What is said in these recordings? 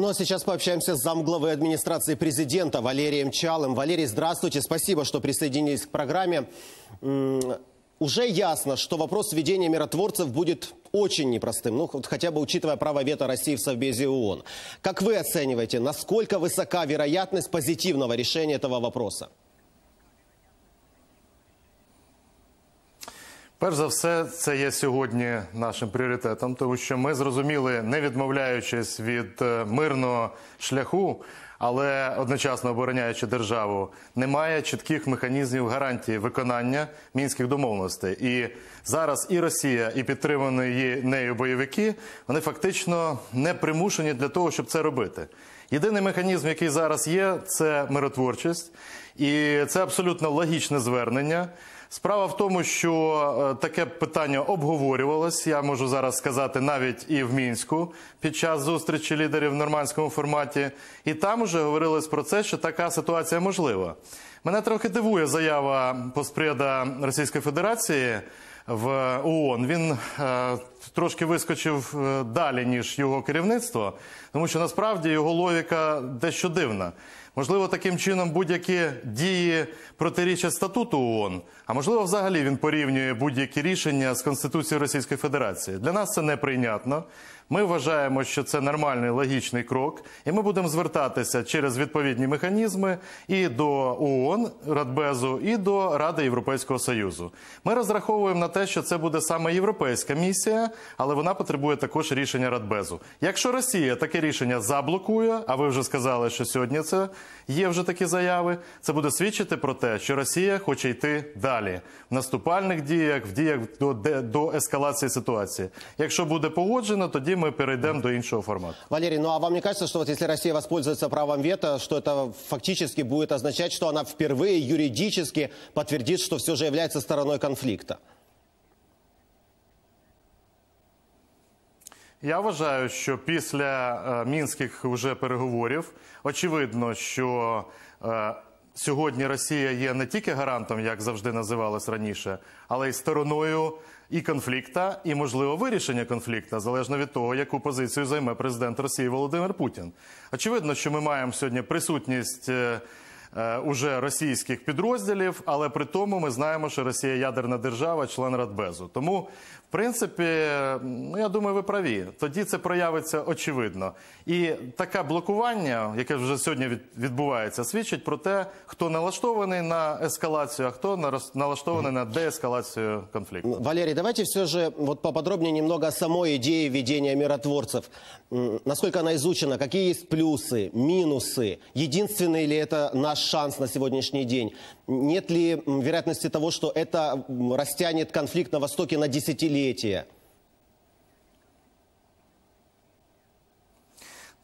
Ну а сейчас пообщаемся с замглавой администрации президента Валерием Чалым. Валерий, здравствуйте. Спасибо, что присоединились к программе. Уже ясно, что вопрос введения миротворцев будет очень непростым, ну хотя бы учитывая право вето России в Совбезе ООН. Как вы оцениваете, насколько высока вероятность позитивного решения этого вопроса? Перш за все, це є сьогодні нашим пріоритетом, тому що ми зрозуміли, не відмовляючись від е, мирного шляху, але одночасно обороняючи державу, немає чітких механізмів гарантії виконання мінських домовленостей. І зараз і Росія, і підтримані нею бойовики вони фактично не примушені для того, щоб це робити. Єдиний механізм, який зараз є, це миротворчість, і це абсолютно логічне звернення. Справа в тому, що е, таке питання обговорювалось. Я можу зараз сказати навіть і в мінську під час зустрічі лідерів в нормандському форматі, і там вже говорилось про це, що така ситуація можлива. Мене трохи дивує заява поспреда Російської Федерації. В ООН він е, трошки вискочив е, далі ніж його керівництво, тому що насправді його логіка дещо дивна. Можливо, таким чином будь-які дії протирічать статуту ООН, а можливо, взагалі він порівнює будь-які рішення з Конституцією Російської Федерації. Для нас це неприйнятно. Ми вважаємо, що це нормальний логічний крок, і ми будемо звертатися через відповідні механізми і до ООН, Радбезу, і до Ради Європейського Союзу. Ми розраховуємо на те, що це буде саме європейська місія, але вона потребує також рішення Радбезу. Якщо Росія таке рішення заблокує, а ви вже сказали, що сьогодні це. Є вже такі заяви. Це буде свідчити про те, що Росія хоче йти далі в наступальних діях, в діях до до ескалації ситуації. Якщо буде погоджено, тоді ми перейдемо до іншого формату. Валерій, ну а вам не кажется, що от, якщо Росія воспользується правом вето, що це фактично буде означати, що вона вперше юридично підтвердить, що все ж є стороною конфлікту? Я вважаю, що після е, мінських вже переговорів очевидно, що е, сьогодні Росія є не тільки гарантом, як завжди називалось раніше, але й стороною і конфлікта, і можливо вирішення конфлікта, залежно від того, яку позицію займе президент Росії Володимир Путін. Очевидно, що ми маємо сьогодні присутність. Е, Е, уже російських підрозділів, але при тому ми знаємо, що Росія ядерна держава, член Радбезу. Тому, в принципі, ну я думаю, ви праві. Тоді це проявиться очевидно. І таке блокування, яке вже сьогодні відбувається, свідчить про те, хто налаштований на ескалацію, а хто налаштований на деескалацію конфликту. Валерий, давайте все же вот поподробнее немного о самой идее ведения миротворцев. Насколько она изучена, какие есть плюсы, минусы, единственный ли це наш наш шанс на сегодняшний день? Нет ли вероятности того, что это растянет конфликт на Востоке на десятилетия?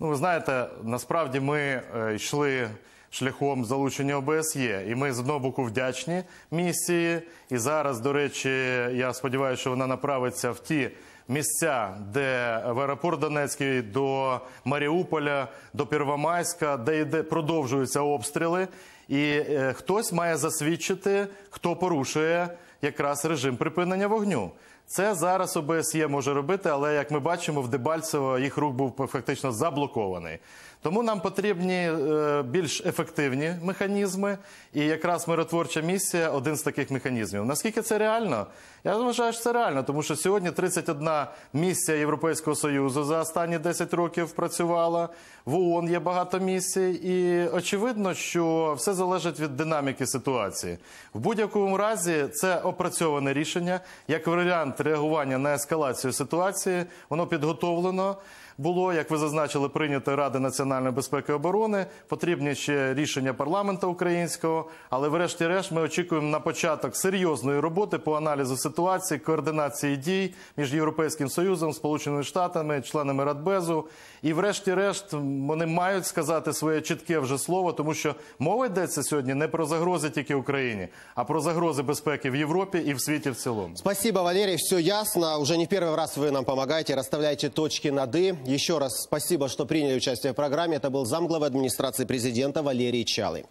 Ну, ви знаєте, насправді ми йшли э, шляхом залучення ОБСЄ, і ми з одного боку вдячні місії. І зараз, до речі, я сподіваюся, що вона направиться в ті. місця, де в аеропорт Донецький до Маріуполя, до Первомайська, де йде продовжуються обстріли, і е, хтось має засвідчити, хто порушує якраз режим припинення вогню. Це зараз ОБСЄ може робити, але як ми бачимо, в Дебальцево їх рух був фактично заблокований. Тому нам потрібні е, більш ефективні механізми, і якраз миротворча місія один з таких механізмів. Наскільки це реально? Я вважаю, що це реально, тому що сьогодні 31 місія Європейського союзу за останні 10 років працювала. В ООН є багато місій, і очевидно, що все залежить від динаміки ситуації. В будь-якому разі це опрацьоване рішення як варіант реагування на ескалацію ситуації. Воно підготовлено було, як ви зазначили, прийнято Ради національної безпеки і оборони. Потрібні ще рішення парламенту українського. Але, врешті-решт, ми очікуємо на початок серйозної роботи по аналізу ситуації, координації дій між європейським союзом, сполученими штатами, членами Радбезу. І, врешті-решт, вони мають сказати своє чітке вже слово, тому що мова йдеться сьогодні не про загрози тільки Україні, а про загрози безпеки в Європі. Европе и в свете в целом. Спасибо, Валерий, все ясно. Уже не в первый раз вы нам помогаете, расставляете точки над «и». Еще раз спасибо, что приняли участие в программе. Это был замглавы администрации президента Валерий Чалый.